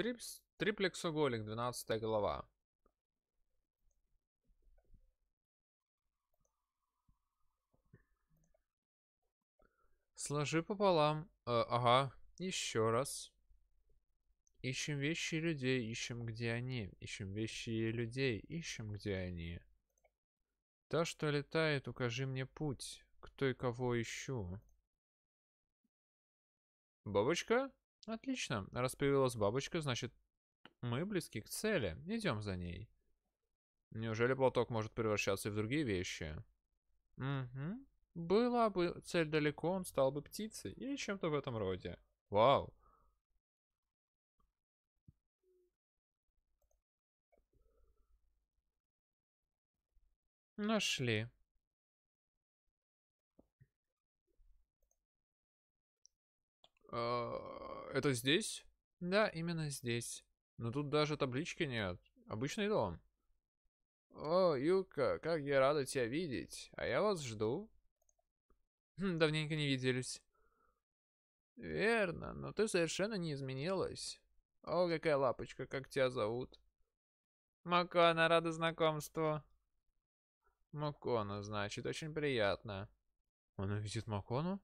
Трипс, триплексоголик, 12 глава. Сложи пополам. Э, ага, еще раз. Ищем вещи и людей, ищем, где они. Ищем вещи и людей, ищем, где они. Та, что летает, укажи мне путь. Кто и кого ищу. Бабочка? Отлично, раз появилась бабочка, значит мы близки к цели. Идем за ней. Неужели платок может превращаться в другие вещи? Угу. Была бы цель далеко, он стал бы птицей или чем-то в этом роде. Вау. Нашли. Uh это здесь? Да, именно здесь. Но тут даже таблички нет. Обычный дом. О, Юка, как я рада тебя видеть. А я вас жду. Хм, давненько не виделись. Верно, но ты совершенно не изменилась. О, какая лапочка, как тебя зовут? Макона, рада знакомству. Макона, значит, очень приятно. Он увидит Макону?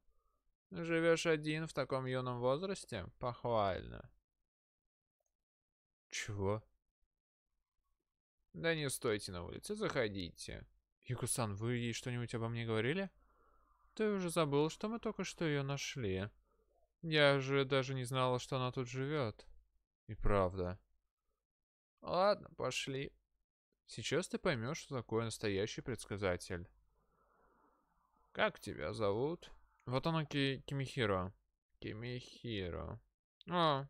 Живешь один в таком юном возрасте? Похвально. Чего? Да не стойте на улице, заходите. Юкусан, вы ей что-нибудь обо мне говорили? Ты уже забыл, что мы только что ее нашли. Я же даже не знала, что она тут живет. И правда. Ладно, пошли. Сейчас ты поймешь, что такое настоящий предсказатель. Как тебя зовут? Вот оно Ки Кимихиро. Кимихиро. А.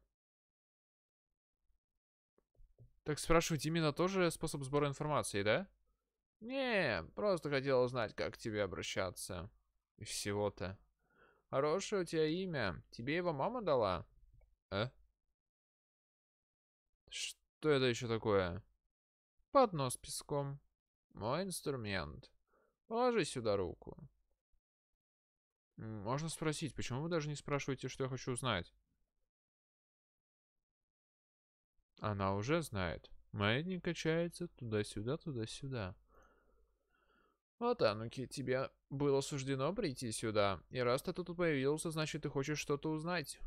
Так спрашивать именно тоже способ сбора информации, да? Не, просто хотел узнать, как к тебе обращаться. И всего-то. Хорошее у тебя имя. Тебе его мама дала? А? Что это еще такое? Поднос песком. Мой инструмент. Положи сюда руку. Можно спросить, почему вы даже не спрашиваете, что я хочу узнать? Она уже знает. Мэдни качается туда-сюда, туда-сюда. Вот, Ануки, тебе было суждено прийти сюда. И раз ты тут появился, значит, ты хочешь что-то узнать.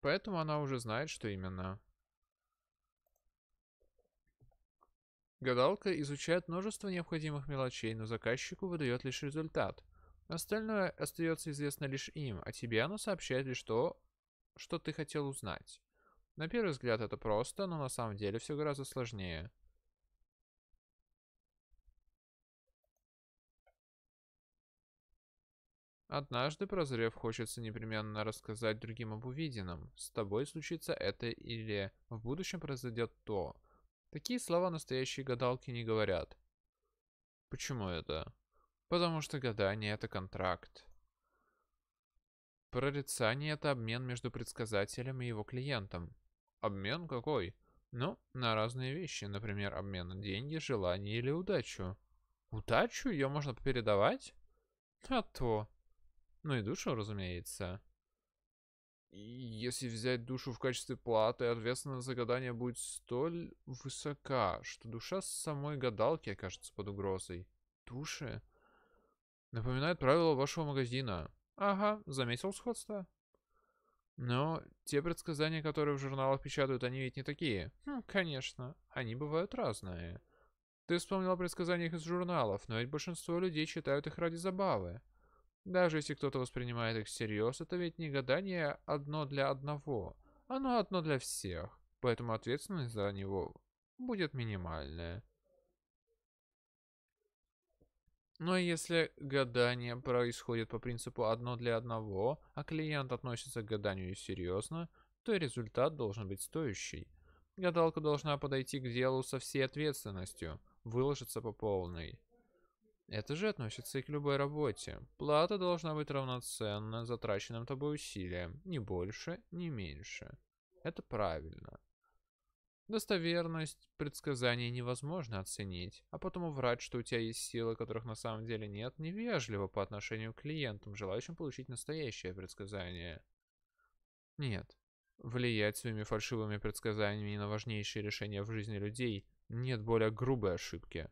Поэтому она уже знает, что именно. Гадалка изучает множество необходимых мелочей, но заказчику выдает лишь результат. Остальное остается известно лишь им, а тебе оно сообщает лишь то, что ты хотел узнать. На первый взгляд это просто, но на самом деле все гораздо сложнее. Однажды, прозрев, хочется непременно рассказать другим об увиденном. С тобой случится это или в будущем произойдет то. Такие слова настоящие гадалки не говорят. Почему это? Потому что гадание — это контракт. Прорицание — это обмен между предсказателем и его клиентом. Обмен какой? Ну, на разные вещи, например, обмен на деньги, желание или удачу. Удачу? Ее можно передавать? А то. Ну и душу, разумеется. Если взять душу в качестве платы, ответственность за гадание будет столь высока, что душа самой гадалки окажется под угрозой. Души? Напоминает правила вашего магазина. Ага, заметил сходство. Но те предсказания, которые в журналах печатают, они ведь не такие. Хм, конечно, они бывают разные. Ты вспомнил о предсказаниях из журналов, но ведь большинство людей читают их ради забавы. Даже если кто-то воспринимает их всерьез, это ведь не гадание одно для одного. Оно одно для всех, поэтому ответственность за него будет минимальная. Но если гадание происходит по принципу одно для одного, а клиент относится к гаданию серьезно, то и результат должен быть стоящий. Гадалка должна подойти к делу со всей ответственностью, выложиться по полной. Это же относится и к любой работе. Плата должна быть равноценна затраченным тобой усилиям, ни больше, ни меньше. Это правильно. Достоверность предсказаний невозможно оценить, а потом врать, что у тебя есть силы, которых на самом деле нет, невежливо по отношению к клиентам, желающим получить настоящее предсказание. Нет, влиять своими фальшивыми предсказаниями на важнейшие решения в жизни людей нет более грубой ошибки.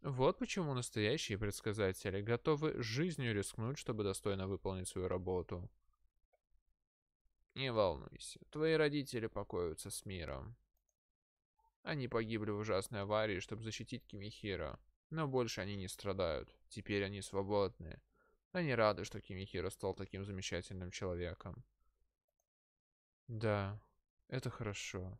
Вот почему настоящие предсказатели готовы жизнью рискнуть, чтобы достойно выполнить свою работу. Не волнуйся, твои родители покоятся с миром. Они погибли в ужасной аварии, чтобы защитить Кимихира. Но больше они не страдают. Теперь они свободны. Они рады, что Кимихира стал таким замечательным человеком. Да, это хорошо.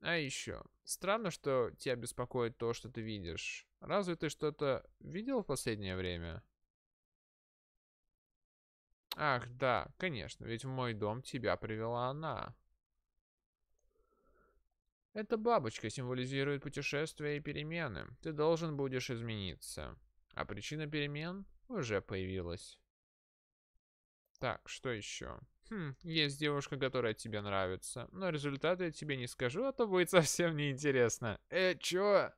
А еще. Странно, что тебя беспокоит то, что ты видишь. Разве ты что-то видел в последнее время? Ах, да, конечно, ведь в мой дом тебя привела она. Эта бабочка символизирует путешествия и перемены. Ты должен будешь измениться. А причина перемен уже появилась. Так, что еще? Хм, есть девушка, которая тебе нравится, но результаты я тебе не скажу, а то будет совсем неинтересно. Э, чё?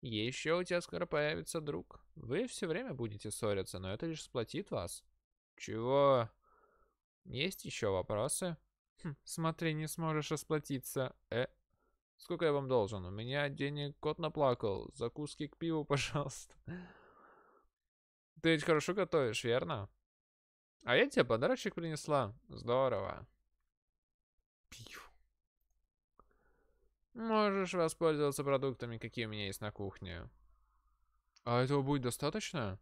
Еще у тебя скоро появится друг. Вы все время будете ссориться, но это лишь сплотит вас. Чего? Есть еще вопросы? Хм, смотри, не сможешь расплатиться. Э, сколько я вам должен? У меня денег кот наплакал. Закуски к пиву, пожалуйста. Ты ведь хорошо готовишь, верно? А я тебе подарочек принесла. Здорово. Пиво. Можешь воспользоваться продуктами, какие у меня есть на кухне. А этого будет достаточно?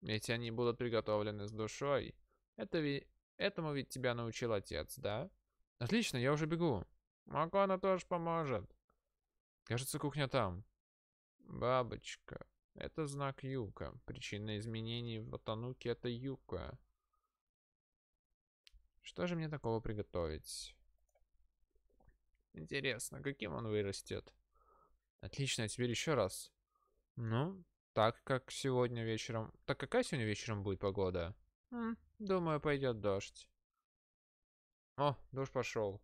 Ведь они будут приготовлены с душой. Это ви... Этому ведь тебя научил отец, да? Отлично, я уже бегу. Макона тоже поможет. Кажется, кухня там. Бабочка. Это знак Юка. Причина изменений в Атануке — это Юка. Что же мне такого приготовить? Интересно, каким он вырастет? Отлично, а теперь еще раз. Ну, так как сегодня вечером... Так какая сегодня вечером будет погода? М думаю, пойдет дождь. О, дождь пошел.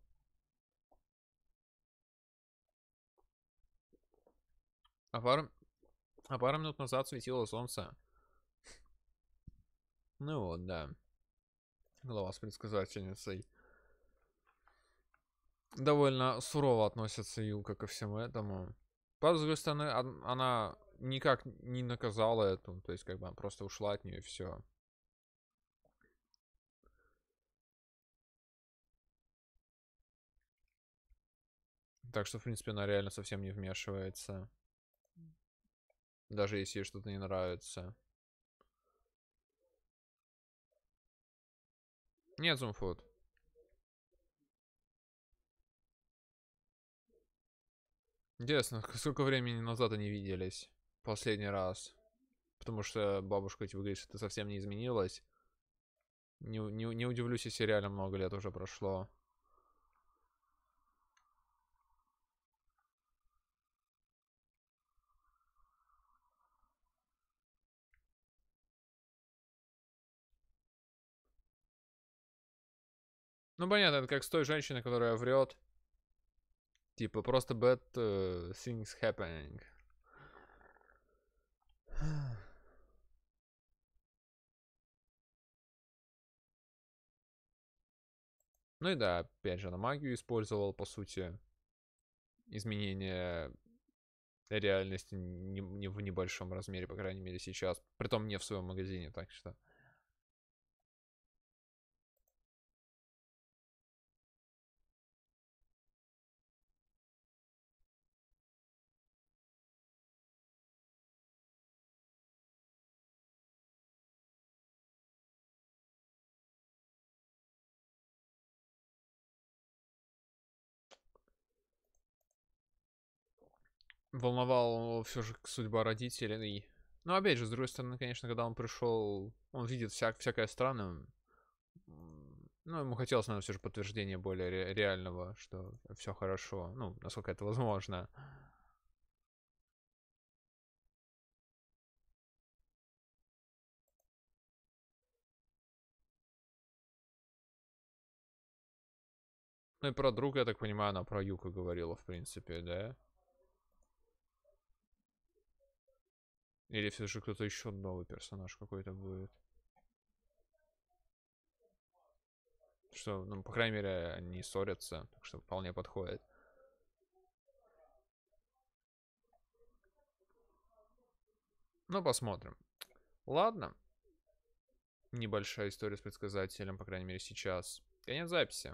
А пару... а пару минут назад светило солнце. Ну вот, да. Глава с предсказательницей. Довольно сурово относится Юка ко всему этому. По другой стороны, она никак не наказала эту. То есть, как бы она просто ушла от нее и все. Так что, в принципе, она реально совсем не вмешивается. Даже если ей что-то не нравится. Нет, зумфуд. Интересно, сколько времени назад они виделись? Последний раз. Потому что бабушка типа говорит, что это совсем не изменилось. Не, не, не удивлюсь, если реально много лет уже прошло. Ну, понятно, это как с той женщиной, которая врет. Типа, просто bad э, things happening. Ну и да, опять же, на магию использовал, по сути, изменение реальности не, не в небольшом размере, по крайней мере, сейчас. Притом не в своем магазине, так что... волновал все же судьба родителей. Но ну, опять же, с другой стороны, конечно, когда он пришел, он видит вся, всякое странное. Ну, ему хотелось, наверное, все же подтверждения более ре- реального, что все хорошо. Ну, насколько это возможно. Ну и про друга, я так понимаю, она про Юку говорила, в принципе, да? Или все же кто-то еще новый персонаж какой-то будет. Что, ну, по крайней мере, они ссорятся, так что вполне подходит. Ну, посмотрим. Ладно. Небольшая история с предсказателем, по крайней мере, сейчас. Конец записи.